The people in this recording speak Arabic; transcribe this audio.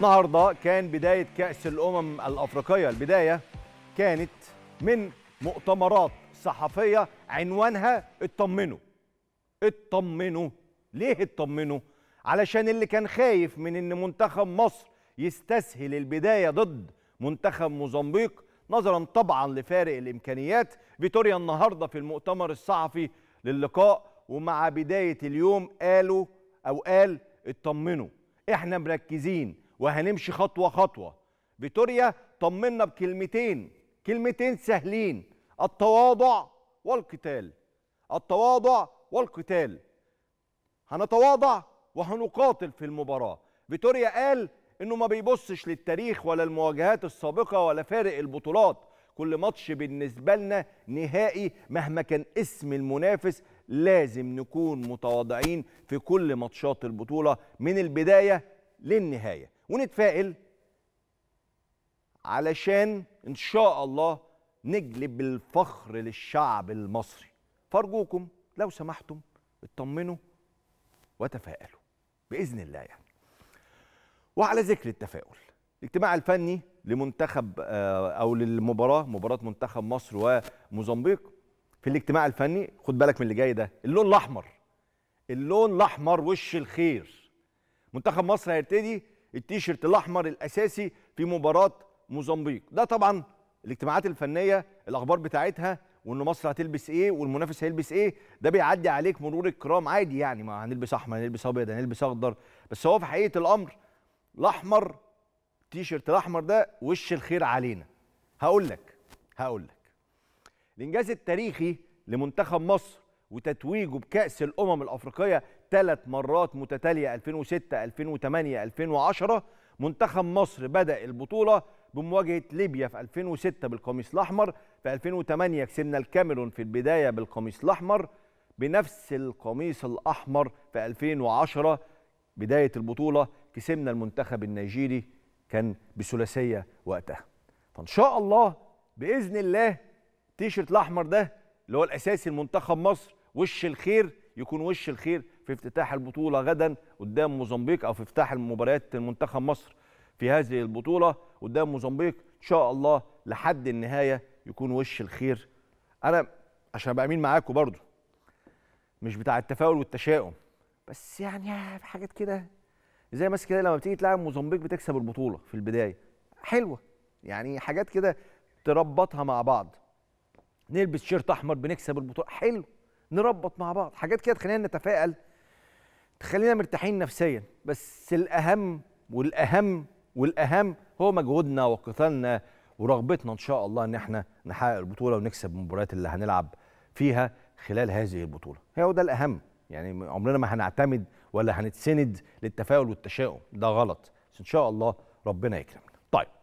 النهارده كان بدايه كاس الامم الافريقيه البدايه كانت من مؤتمرات صحفيه عنوانها اطمنوا اطمنوا ليه اطمنوا علشان اللي كان خايف من ان منتخب مصر يستسهل البدايه ضد منتخب موزمبيق نظرا طبعا لفارق الامكانيات فيتوريا النهارده في المؤتمر الصحفي للقاء ومع بدايه اليوم قالوا او قال اطمنوا احنا مركزين وهنمشي خطوه خطوه فيتوريا طمنا بكلمتين كلمتين سهلين التواضع والقتال التواضع والقتال هنتواضع وهنقاتل في المباراه فيتوريا قال انه ما بيبصش للتاريخ ولا المواجهات السابقه ولا فارق البطولات كل ماتش بالنسبه لنا نهائي مهما كان اسم المنافس لازم نكون متواضعين في كل ماتشات البطوله من البدايه للنهايه ونتفائل علشان ان شاء الله نجلب الفخر للشعب المصري فارجوكم لو سمحتم اطمنوا وتفائلوا باذن الله يعني وعلى ذكر التفاؤل الاجتماع الفني لمنتخب آه، او للمباراه مباراه منتخب مصر وموزمبيق في الاجتماع الفني خد بالك من اللي جاي ده اللون الاحمر اللون الاحمر وش الخير منتخب مصر هيبتدي التيشيرت الاحمر الاساسي في مباراه موزمبيق ده طبعا الاجتماعات الفنيه الاخبار بتاعتها وان مصر هتلبس ايه والمنافس هيلبس ايه ده بيعدي عليك مرور الكرام عادي يعني ما هنلبس احمر هنلبس ابيض هنلبس اخضر بس هو في حقيقه الامر الاحمر التيشيرت الاحمر ده وش الخير علينا هقول لك هقول لك الانجاز التاريخي لمنتخب مصر وتتويجه بكاس الامم الافريقيه ثلاث مرات متتاليه 2006 2008 2010 منتخب مصر بدا البطوله بمواجهه ليبيا في 2006 بالقميص الاحمر في 2008 كسبنا الكاميرون في البدايه بالقميص الاحمر بنفس القميص الاحمر في 2010 بدايه البطوله كسبنا المنتخب النيجيري كان بثلاثيه وقتها فان شاء الله باذن الله تيشرت الاحمر ده اللي هو الاساسي لمنتخب مصر وش الخير يكون وش الخير في افتتاح البطولة غدا قدام موزمبيق أو في افتتاح المباريات المنتخب مصر في هذه البطولة قدام موزمبيق إن شاء الله لحد النهاية يكون وش الخير أنا عشان أبقى أمين معاكم برضو مش بتاع التفاؤل والتشاؤم بس يعني حاجات كده زي مثلا كده لما بتيجي تلعب موزمبيق بتكسب البطولة في البداية حلوة يعني حاجات كده تربطها مع بعض نلبس شيرت احمر بنكسب البطوله حلو نربط مع بعض حاجات كده تخلينا نتفائل تخلينا مرتاحين نفسيا بس الاهم والاهم والاهم هو مجهودنا وقتالنا ورغبتنا ان شاء الله ان احنا نحقق البطوله ونكسب المباريات اللي هنلعب فيها خلال هذه البطوله هو ده الاهم يعني عمرنا ما هنعتمد ولا هنتسند للتفاؤل والتشاؤم ده غلط بس ان شاء الله ربنا يكرمنا طيب